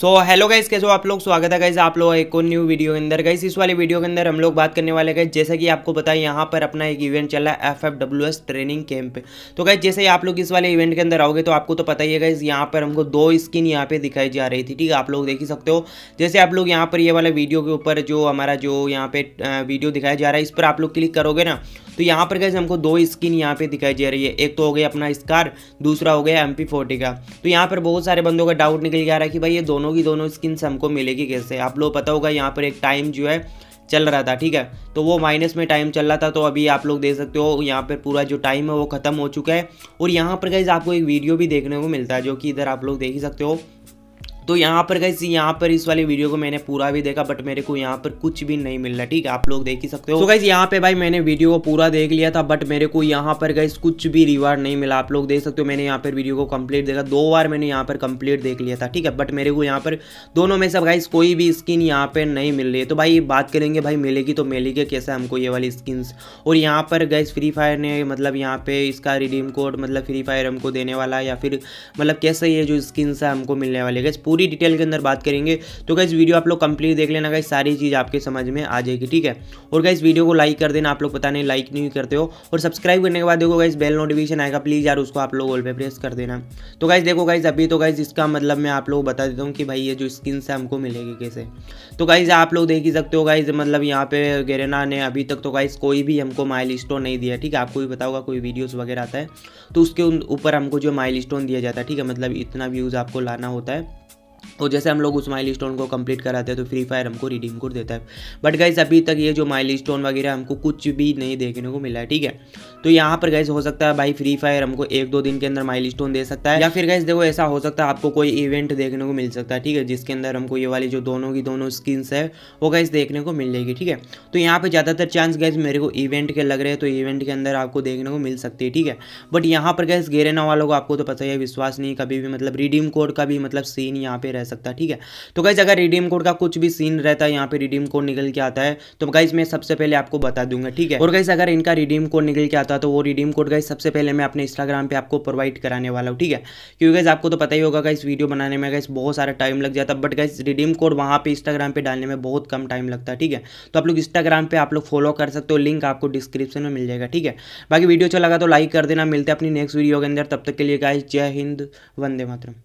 so hello guys कैसे हो आप लोग स्वागत है गाइज आप लोग एक और न्यू वीडियो के अंदर गाइस इस वाले वीडियो के अंदर हम लोग बात करने वाले गए जैसा कि आपको पता है यहाँ पर अपना एक इवेंट चल रहा है F F W S training camp तो गाइज जैसे ही आप लोग इस वाले इवेंट के अंदर आओगे तो आपको तो पता ही है गाइज यहाँ पर हमको दो स्किन यहाँ पर दिखाई जा रही थी ठीक है आप लोग देख ही सकते हो जैसे आप लोग यहाँ पर ये वाला वीडियो के ऊपर जो हमारा जो यहाँ पे वीडियो दिखाया जा रहा है इस पर आप लोग क्लिक करोगे ना तो यहाँ पर गाइज हमको दो स्किन यहाँ पे दिखाई जा रही है एक तो हो गया अपना स्कार दूसरा हो गया एम पी फोर्टी का तो यहाँ पर बहुत सारे बंदों का डाउट निकल जा रहा है कि भाई ये दोनों दोनों की दोनों स्किन्स हमको मिलेगी कैसे आप लोग पता होगा यहाँ पर एक टाइम जो है चल रहा था ठीक है तो वो माइनस में टाइम चल रहा था तो अभी आप लोग देख सकते हो यहाँ पर पूरा जो टाइम है वो ख़त्म हो चुका है और यहाँ पर गई आपको एक वीडियो भी देखने को मिलता है जो कि इधर आप लोग देख ही सकते हो तो यहाँ पर गई यहाँ पर इस वाली वीडियो को मैंने पूरा भी देखा बट मेरे को यहाँ पर कुछ भी नहीं मिल रहा ठीक है आप लोग देख ही सकते हो तो गई यहाँ पे भाई मैंने वीडियो को पूरा देख लिया था बट मेरे को यहाँ पर गई कुछ भी रिवार्ड नहीं मिला आप लोग देख सकते हो मैंने यहाँ पर वीडियो को कम्प्लीट देखा दो बार मैंने यहाँ पर कंप्लीट देख लिया था ठीक है बट मेरे को यहाँ पर दोनों में सब गाइज कोई भी स्किन यहाँ पर नहीं मिल रही है तो भाई बात करेंगे भाई मिलेगी तो मिलेगी कैसे हमको ये वाली स्किन और यहाँ पर गई फ्री फायर ने मतलब यहाँ पे इसका रिडीम कोड मतलब फ्री फायर हमको देने वाला या फिर मतलब कैसे ये जो स्किन है हमको मिलने वाली है पूरी डिटेल के अंदर बात करेंगे तो गाइज़ वीडियो आप लोग कंप्लीट देख लेना गाइज सारी चीज़ आपके समझ में आ जाएगी ठीक है और गाइज़ वीडियो को लाइक कर देना आप लोग पता नहीं लाइक नहीं करते हो और सब्सक्राइब करने के बाद देखो गाइज बेल नोटिफिकेशन आएगा प्लीज़ यार उसको आप लोग ऑल पे प्रेस कर देना तो गाइज़ देखो गाइज़ अभी तो गाइज़ इसका मतलब मैं आप लोग बता देता हूँ कि भाई ये जो स्किन से हमको मिलेगी कैसे तो गाइज़ आप लोग देख ही सकते हो गाइज़ मतलब यहाँ पे गेरेना ने अभी तक तो गाइज़ कोई भी हमको माइल स्टोन नहीं दिया ठीक है आपको भी पता होगा कोई वीडियोज़ वगैरह आता है तो उसके ऊपर हमको जो माइल स्टोन दिया जाता है ठीक है मतलब इतना व्यूज़ आपको लाना होता है और तो जैसे हम लोग उस माइल स्टोन को कंप्लीट कराते हैं तो फ्री फायर हमको रिडीम कोड देता है बट गाइज अभी तक ये जो माइल स्टोन वगैरह हमको कुछ भी नहीं देखने को मिला है ठीक है तो यहाँ पर गाइज हो सकता है भाई फ्री फायर हमको एक दो दिन के अंदर माइल स्टोन दे सकता है या फिर गाइज देखो ऐसा हो सकता है आपको कोई इवेंट देखने को मिल सकता है ठीक है जिसके अंदर हमको ये वाली जो दोनों की दोनों स्किन्स है वो गाइज देखने को मिल जाएगी ठीक है तो यहाँ पर ज़्यादातर चांस गाइज मेरे को इवेंट के लग रहे हैं तो इवेंट के अंदर आपको देखने को मिल सकती है ठीक है बट यहाँ पर गाइज गेरेना वालों को आपको तो पता ही है विश्वास नहीं कभी भी मतलब रिडीम कोड का भी मतलब सीन यहाँ पे पे रह सकता है ठीक है तो गाइज अगर रिडीम कोड का कुछ भी सीन रहता है यहाँ पे रिडीम कोड निकल के आता है तो गाइज मैं सबसे पहले आपको बता दूंगा ठीक है और गाइज अगर इनका रिडीम कोड निकल के आता है तो वो रिडीम कोड गाइज सबसे पहले मैं अपने इंस्टाग्राम पर आपको प्रोवाइड कराने वाला हूँ ठीक है क्योंकि गाइज आपको तो पता ही होगा गाइज वीडियो बनाने में गाइस बहुत सारा टाइम लग जाता है बट गाइज रिडीम कोड वहाँ पर इंस्टाग्राम पर डालने में बहुत कम टाइम लगता है ठीक है तो आप लोग इंस्टाग्राम पर आप लोग फॉलो कर सकते हो लिंक आपको डिस्क्रिप्शन में मिल जाएगा ठीक है बाकी वीडियो अच्छा लगा तो लाइक कर देना मिलते हैं अपनी नेक्स्ट वीडियो के अंदर तब तक के लिए गाइज जय हिंद वंदे मातरम